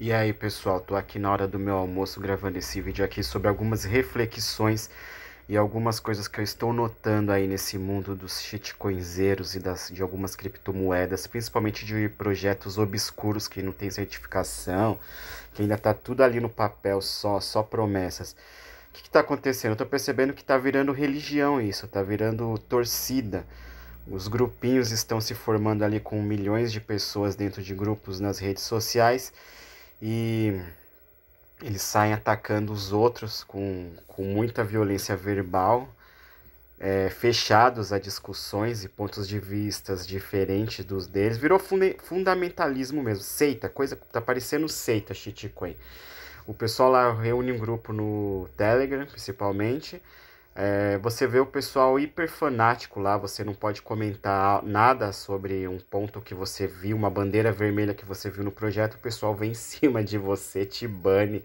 E aí pessoal, tô aqui na hora do meu almoço gravando esse vídeo aqui sobre algumas reflexões e algumas coisas que eu estou notando aí nesse mundo dos shitcoinzeiros e das, de algumas criptomoedas, principalmente de projetos obscuros que não tem certificação, que ainda tá tudo ali no papel só, só promessas. O que, que tá acontecendo? Eu tô percebendo que tá virando religião isso, tá virando torcida. Os grupinhos estão se formando ali com milhões de pessoas dentro de grupos nas redes sociais e eles saem atacando os outros com, com muita violência verbal, é, fechados a discussões e pontos de vistas diferentes dos deles. Virou fundamentalismo mesmo, seita, coisa tá parecendo seita, Chichiquen. O pessoal lá reúne um grupo no Telegram, principalmente, é, você vê o pessoal hiper fanático lá, você não pode comentar nada sobre um ponto que você viu, uma bandeira vermelha que você viu no projeto, o pessoal vem em cima de você, te bane,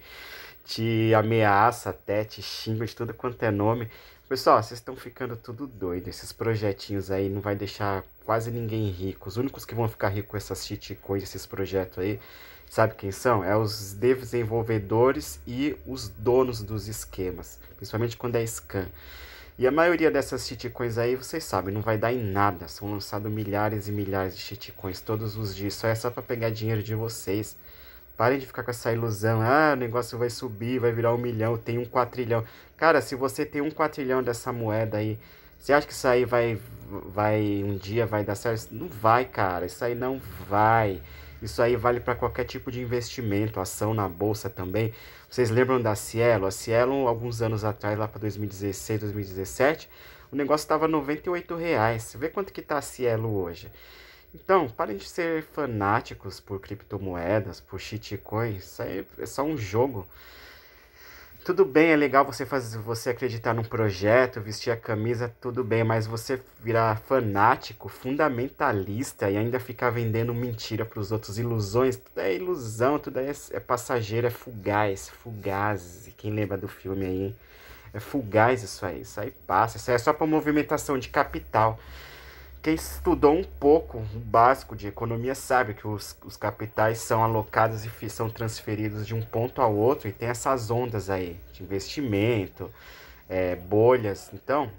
te ameaça até, te xinga de tudo quanto é nome. Pessoal, vocês estão ficando tudo doido. Esses projetinhos aí não vai deixar quase ninguém rico. Os únicos que vão ficar ricos com essas coisas, esses projetos aí, Sabe quem são? É os desenvolvedores e os donos dos esquemas, principalmente quando é scan. E a maioria dessas shitcoins aí, vocês sabem, não vai dar em nada. São lançados milhares e milhares de shitcoins todos os dias. Só é só para pegar dinheiro de vocês. Parem de ficar com essa ilusão. Ah, o negócio vai subir, vai virar um milhão, tem um quatrilhão. Cara, se você tem um quatrilhão dessa moeda aí, você acha que isso aí vai, vai um dia vai dar certo? Não vai, cara. Isso aí não vai. Isso aí vale para qualquer tipo de investimento, ação na bolsa também. Vocês lembram da Cielo? A Cielo, alguns anos atrás, lá para 2016, 2017, o negócio estava R$ 98. Reais. Vê quanto que está a Cielo hoje. Então, parem de ser fanáticos por criptomoedas, por shitcoins. Isso aí é só um jogo tudo bem, é legal você fazer você acreditar num projeto, vestir a camisa, tudo bem, mas você virar fanático, fundamentalista e ainda ficar vendendo mentira para os outros, ilusões, tudo é ilusão, tudo é, é passageiro, é fugaz, fugaz. Quem lembra do filme aí? É fugaz isso aí, isso aí passa, isso aí é só para movimentação de capital. Quem estudou um pouco o básico de economia sabe que os, os capitais são alocados e são transferidos de um ponto ao outro e tem essas ondas aí de investimento, é, bolhas. Então,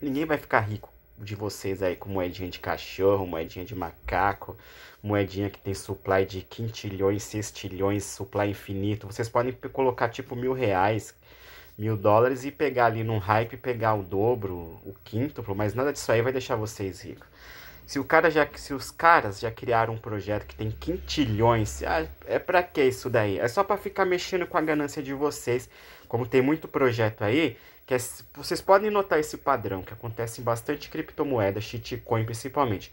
ninguém vai ficar rico de vocês aí com moedinha de cachorro, moedinha de macaco, moedinha que tem supply de quintilhões, sextilhões, supply infinito. Vocês podem colocar tipo mil reais, mil dólares e pegar ali num hype, pegar o dobro, o quinto, mas nada disso aí vai deixar vocês ricos. Se, o cara já, se os caras já criaram um projeto que tem quintilhões, ah, é para que isso daí? É só para ficar mexendo com a ganância de vocês. Como tem muito projeto aí, que é, vocês podem notar esse padrão que acontece em bastante criptomoeda, shitcoin principalmente.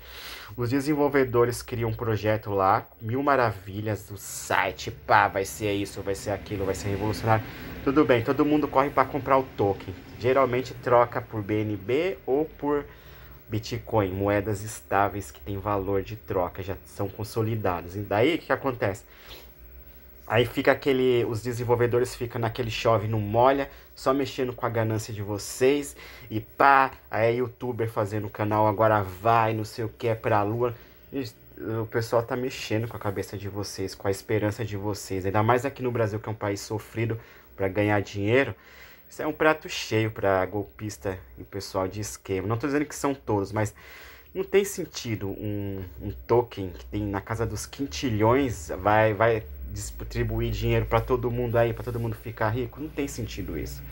Os desenvolvedores criam um projeto lá, mil maravilhas do site, pá, vai ser isso, vai ser aquilo, vai ser revolucionário. Tudo bem, todo mundo corre para comprar o token. Geralmente troca por BNB ou por Bitcoin, moedas estáveis que tem valor de troca, já são consolidadas. E daí o que acontece? Aí fica aquele. Os desenvolvedores ficam naquele chove não molha, só mexendo com a ganância de vocês. E pá, aí é youtuber fazendo o canal agora vai, não sei o que, é pra lua. E o pessoal tá mexendo com a cabeça de vocês, com a esperança de vocês. Ainda mais aqui no Brasil, que é um país sofrido, para ganhar dinheiro, isso é um prato cheio para golpista e pessoal de esquema. Não estou dizendo que são todos, mas não tem sentido um, um token que tem na casa dos quintilhões vai, vai distribuir dinheiro para todo mundo aí, para todo mundo ficar rico. Não tem sentido isso.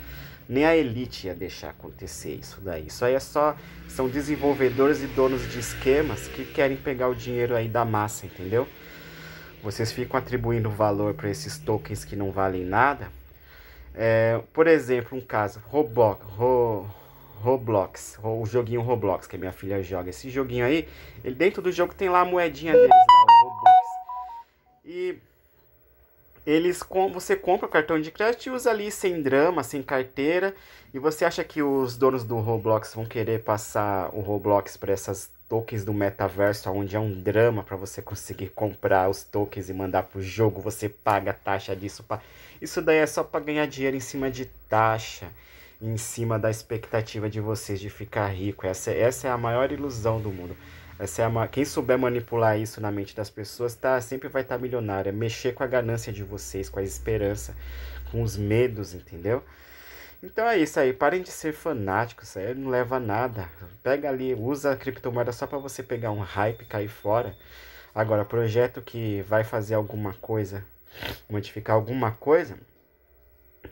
Nem a elite ia deixar acontecer isso daí. Isso aí é só. São desenvolvedores e donos de esquemas que querem pegar o dinheiro aí da massa, entendeu? Vocês ficam atribuindo valor para esses tokens que não valem nada é, por exemplo, um caso, Roblox, Ro, Roblox, o joguinho Roblox, que a minha filha joga. Esse joguinho aí, ele dentro do jogo tem lá a moedinha deles, lá, o Roblox. E eles você compra o cartão de crédito e usa ali sem drama, sem carteira. E você acha que os donos do Roblox vão querer passar o Roblox para essas tokens do metaverso, onde é um drama para você conseguir comprar os tokens e mandar pro jogo, você paga taxa disso. Pra... Isso daí é só para ganhar dinheiro em cima de taxa, em cima da expectativa de vocês de ficar rico. Essa, essa é a maior ilusão do mundo. Essa é quem souber manipular isso na mente das pessoas tá, sempre vai estar tá milionário. É mexer com a ganância de vocês, com a esperança, com os medos, entendeu? Então é isso aí, parem de ser fanáticos, aí não leva a nada. Pega ali, usa a criptomoeda só para você pegar um hype e cair fora. Agora, projeto que vai fazer alguma coisa, modificar alguma coisa,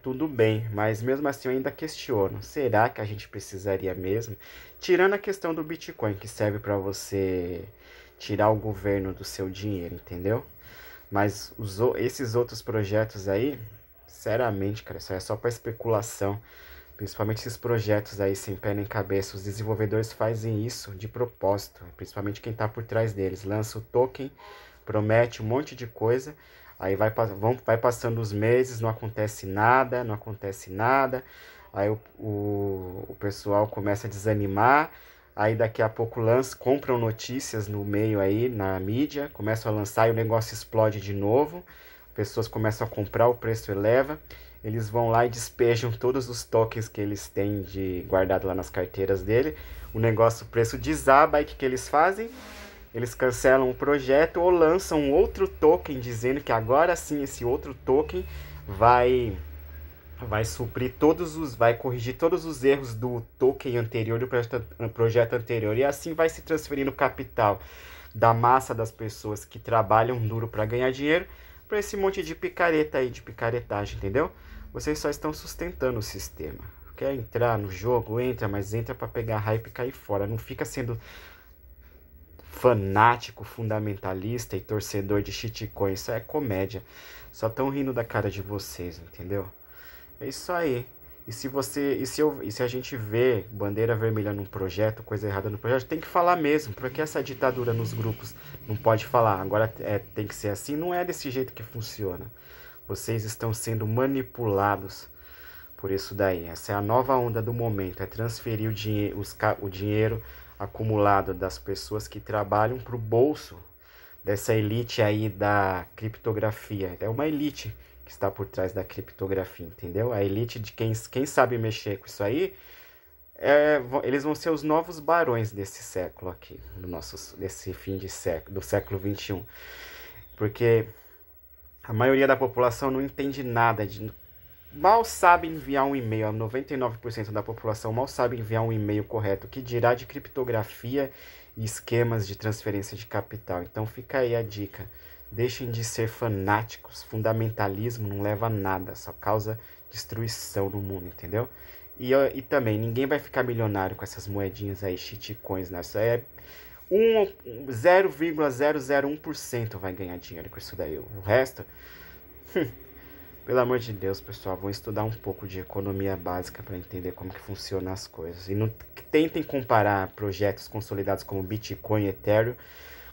tudo bem, mas mesmo assim eu ainda questiono, será que a gente precisaria mesmo? Tirando a questão do Bitcoin, que serve para você tirar o governo do seu dinheiro, entendeu? Mas os, esses outros projetos aí, Sinceramente, cara, isso é só para especulação. Principalmente esses projetos aí sem pé nem cabeça. Os desenvolvedores fazem isso de propósito. Principalmente quem está por trás deles. Lança o token, promete um monte de coisa. Aí vai, vão, vai passando os meses, não acontece nada, não acontece nada. Aí o, o, o pessoal começa a desanimar. Aí daqui a pouco lança, compram notícias no meio aí, na mídia, começam a lançar e o negócio explode de novo pessoas começam a comprar, o preço eleva, eles vão lá e despejam todos os tokens que eles têm de guardado lá nas carteiras dele. O negócio, o preço desaba, aí o que, que eles fazem? Eles cancelam o projeto ou lançam outro token dizendo que agora sim esse outro token vai vai suprir todos os vai corrigir todos os erros do token anterior do projeto, do projeto anterior e assim vai se transferindo capital da massa das pessoas que trabalham duro para ganhar dinheiro para esse monte de picareta aí, de picaretagem, entendeu? Vocês só estão sustentando o sistema. Quer entrar no jogo, entra, mas entra para pegar hype e cair fora. Não fica sendo fanático, fundamentalista e torcedor de shitcoin. Isso é comédia. Só tão rindo da cara de vocês, entendeu? É isso aí. E se você, e se, eu, e se a gente vê bandeira vermelha num projeto, coisa errada no projeto, tem que falar mesmo, porque essa ditadura nos grupos não pode falar, agora é, tem que ser assim, não é desse jeito que funciona. Vocês estão sendo manipulados por isso daí. Essa é a nova onda do momento, é transferir o, dinhe os, o dinheiro acumulado das pessoas que trabalham para o bolso essa elite aí da criptografia. É uma elite que está por trás da criptografia, entendeu? A elite de quem, quem sabe mexer com isso aí, é, eles vão ser os novos barões desse século aqui, do nosso, desse fim de século, do século 21. Porque a maioria da população não entende nada de mal sabe enviar um e-mail, 99% da população mal sabe enviar um e-mail correto, que dirá de criptografia e esquemas de transferência de capital. Então fica aí a dica. Deixem de ser fanáticos. Fundamentalismo não leva a nada, só causa destruição no mundo, entendeu? E, e também, ninguém vai ficar milionário com essas moedinhas aí, shitcoins, né? Isso aí é um, 0,001% vai ganhar dinheiro com isso daí. O resto. Hum, pelo amor de Deus, pessoal, vão estudar um pouco de economia básica para entender como que funcionam as coisas. E não tentem comparar projetos consolidados como Bitcoin e Ethereum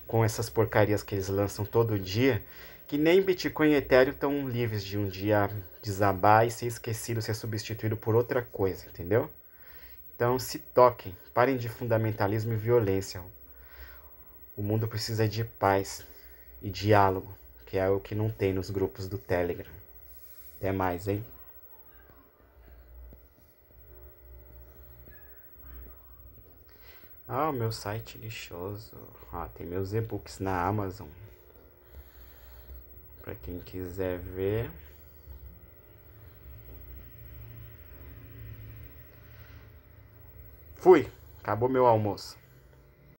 com essas porcarias que eles lançam todo dia, que nem Bitcoin e Ethereum estão livres de um dia desabar e ser esquecido, ser substituído por outra coisa, entendeu? Então se toquem, parem de fundamentalismo e violência. O mundo precisa de paz e diálogo, que é o que não tem nos grupos do Telegram. Até mais, hein? Ah, o meu site é lixoso. Ah, tem meus e-books na Amazon. Para quem quiser ver. Fui. Acabou meu almoço.